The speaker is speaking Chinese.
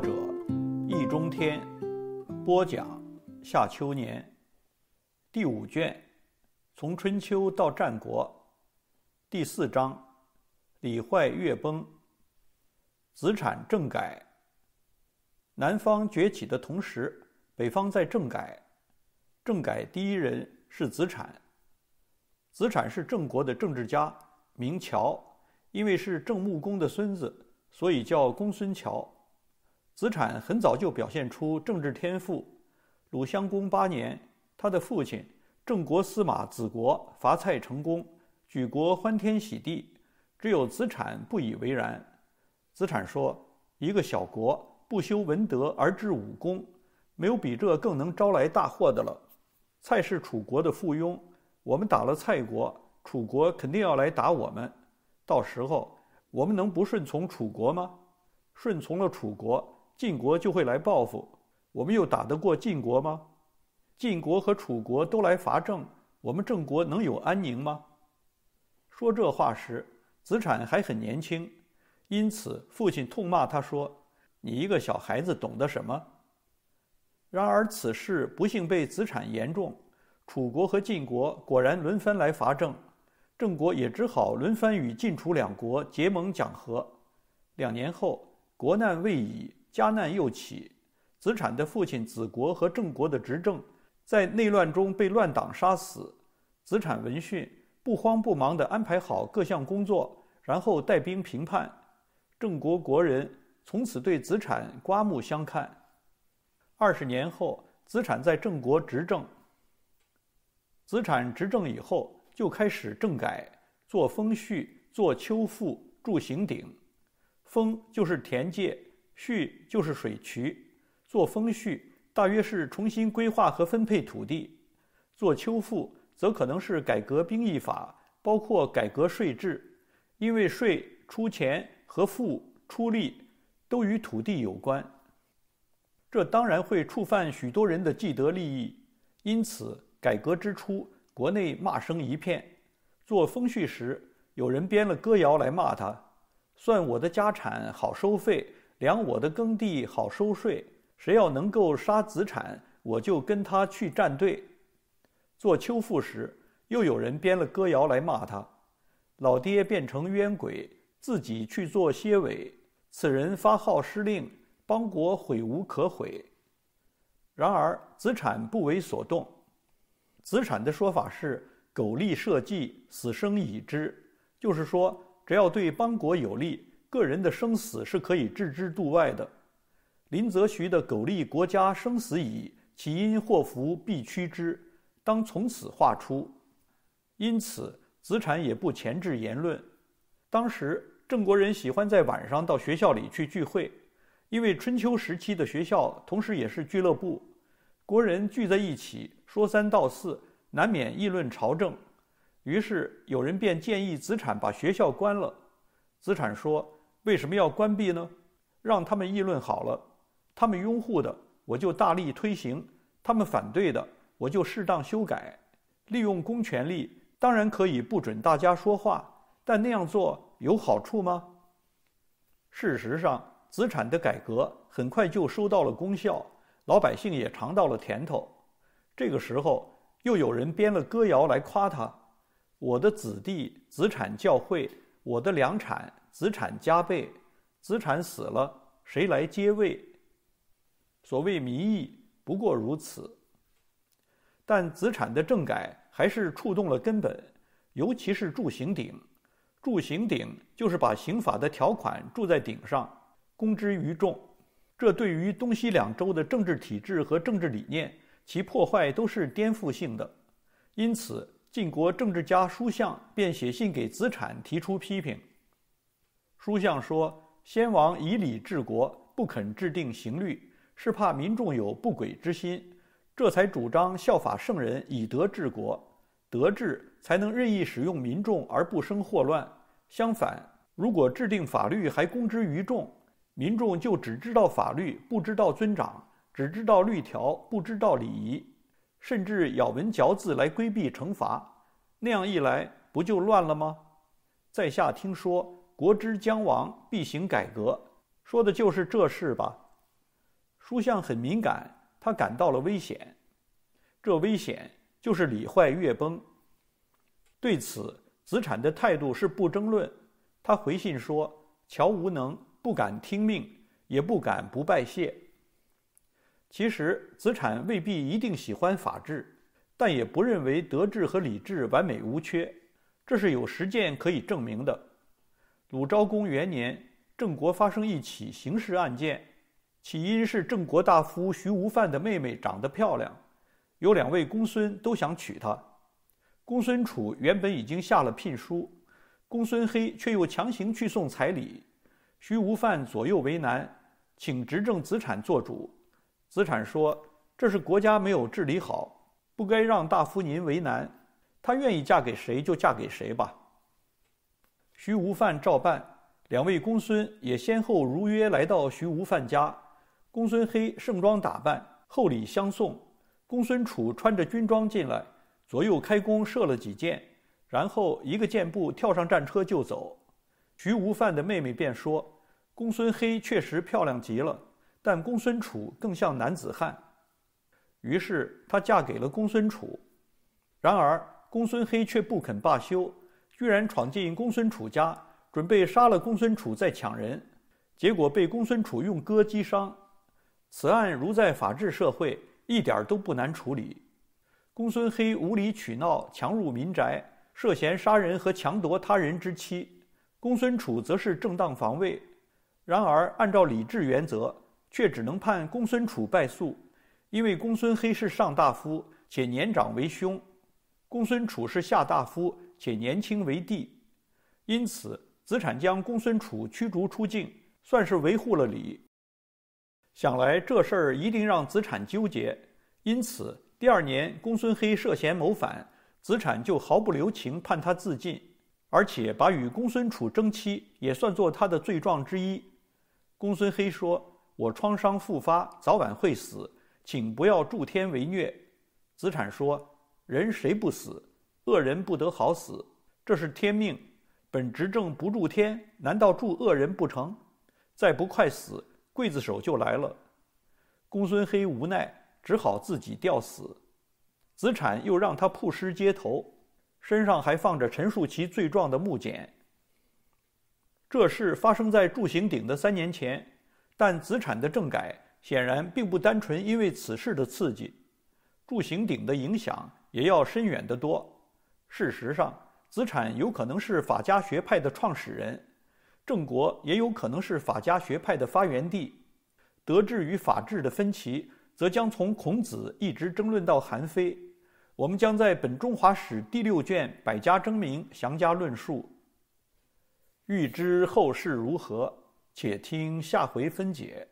者易中天，播讲夏秋年，第五卷，从春秋到战国，第四章，礼坏乐崩，子产政改。南方崛起的同时，北方在政改。政改第一人是子产。子产是郑国的政治家，名乔，因为是郑穆公的孙子，所以叫公孙乔。子产很早就表现出政治天赋。鲁襄公八年，他的父亲郑国司马子国伐蔡成功，举国欢天喜地，只有子产不以为然。子产说：“一个小国不修文德而治武功，没有比这更能招来大祸的了。蔡是楚国的附庸，我们打了蔡国，楚国肯定要来打我们。到时候，我们能不顺从楚国吗？顺从了楚国。”晋国就会来报复，我们又打得过晋国吗？晋国和楚国都来伐郑，我们郑国能有安宁吗？说这话时，子产还很年轻，因此父亲痛骂他说：“你一个小孩子懂得什么？”然而此事不幸被子产言中，楚国和晋国果然轮番来伐郑，郑国也只好轮番与晋楚两国结盟讲和。两年后，国难未已。家难又起，子产的父亲子国和郑国的执政在内乱中被乱党杀死。子产闻讯，不慌不忙地安排好各项工作，然后带兵平叛。郑国国人从此对子产刮目相看。二十年后，子产在郑国执政。子产执政以后，就开始政改，做封序，做丘赋，筑行鼎。封就是田界。序就是水渠，做封序大约是重新规划和分配土地；做秋赋则可能是改革兵役法，包括改革税制，因为税出钱和赋出力都与土地有关。这当然会触犯许多人的既得利益，因此改革之初，国内骂声一片。做封序时，有人编了歌谣来骂他：“算我的家产好收费。”量我的耕地好收税，谁要能够杀子产，我就跟他去站队。做秋赋时，又有人编了歌谣来骂他：老爹变成冤鬼，自己去做蝎尾。此人发号施令，邦国毁无可悔。然而子产不为所动。子产的说法是：“苟利社稷，死生已之。”就是说，只要对邦国有利。个人的生死是可以置之度外的。林则徐的“苟利国家生死以，岂因祸福避趋之”，当从此画出。因此，子产也不前置言论。当时郑国人喜欢在晚上到学校里去聚会，因为春秋时期的学校同时也是俱乐部，国人聚在一起说三道四，难免议论朝政。于是有人便建议子产把学校关了。子产说。为什么要关闭呢？让他们议论好了，他们拥护的我就大力推行，他们反对的我就适当修改。利用公权力当然可以不准大家说话，但那样做有好处吗？事实上，资产的改革很快就收到了功效，老百姓也尝到了甜头。这个时候，又有人编了歌谣来夸他：“我的子弟子产教会，我的良产。”子产加倍，子产死了，谁来接位？所谓民意不过如此。但子产的政改还是触动了根本，尤其是铸刑鼎。铸刑鼎就是把刑法的条款铸在鼎上，公之于众。这对于东西两周的政治体制和政治理念，其破坏都是颠覆性的。因此，晋国政治家舒相便写信给子产，提出批评。书相说：“先王以礼治国，不肯制定刑律，是怕民众有不轨之心，这才主张效法圣人以德治国，德治才能任意使用民众而不生祸乱。相反，如果制定法律还公之于众，民众就只知道法律，不知道尊长，只知道律条，不知道礼仪，甚至咬文嚼字来规避惩罚，那样一来不就乱了吗？”在下听说。国之将亡，必行改革，说的就是这事吧。叔向很敏感，他感到了危险，这危险就是礼坏乐崩。对此，子产的态度是不争论。他回信说：“乔无能，不敢听命，也不敢不拜谢。”其实，子产未必一定喜欢法治，但也不认为德治和礼治完美无缺，这是有实践可以证明的。鲁昭公元年，郑国发生一起刑事案件，起因是郑国大夫徐无犯的妹妹长得漂亮，有两位公孙都想娶她。公孙楚原本已经下了聘书，公孙黑却又强行去送彩礼，徐无犯左右为难，请执政子产做主。子产说：“这是国家没有治理好，不该让大夫您为难。他愿意嫁给谁就嫁给谁吧。”徐无犯照办，两位公孙也先后如约来到徐无犯家。公孙黑盛装打扮，厚礼相送。公孙楚穿着军装进来，左右开弓射了几箭，然后一个箭步跳上战车就走。徐无犯的妹妹便说：“公孙黑确实漂亮极了，但公孙楚更像男子汉。”于是她嫁给了公孙楚。然而公孙黑却不肯罢休。居然闯进公孙楚家，准备杀了公孙楚再抢人，结果被公孙楚用戈击伤。此案如在法治社会，一点都不难处理。公孙黑无理取闹，强入民宅，涉嫌杀人和强夺他人之妻；公孙楚则是正当防卫。然而，按照礼智原则，却只能判公孙楚败诉，因为公孙黑是上大夫且年长为兄，公孙楚是下大夫。且年轻为帝，因此子产将公孙楚驱逐出境，算是维护了礼。想来这事儿一定让子产纠结，因此第二年公孙黑涉嫌谋反，子产就毫不留情判他自尽，而且把与公孙楚争妻也算作他的罪状之一。公孙黑说：“我创伤复发，早晚会死，请不要助天为虐。”子产说：“人谁不死？”恶人不得好死，这是天命。本执政不助天，难道助恶人不成？再不快死，刽子手就来了。公孙黑无奈，只好自己吊死。子产又让他曝尸街头，身上还放着陈述其罪状的木简。这事发生在祝行鼎的三年前，但子产的政改显然并不单纯因为此事的刺激，祝行鼎的影响也要深远得多。事实上，子产有可能是法家学派的创始人，郑国也有可能是法家学派的发源地。德治与法治的分歧，则将从孔子一直争论到韩非。我们将在本《中华史》第六卷《百家争鸣》详加论述。欲知后事如何，且听下回分解。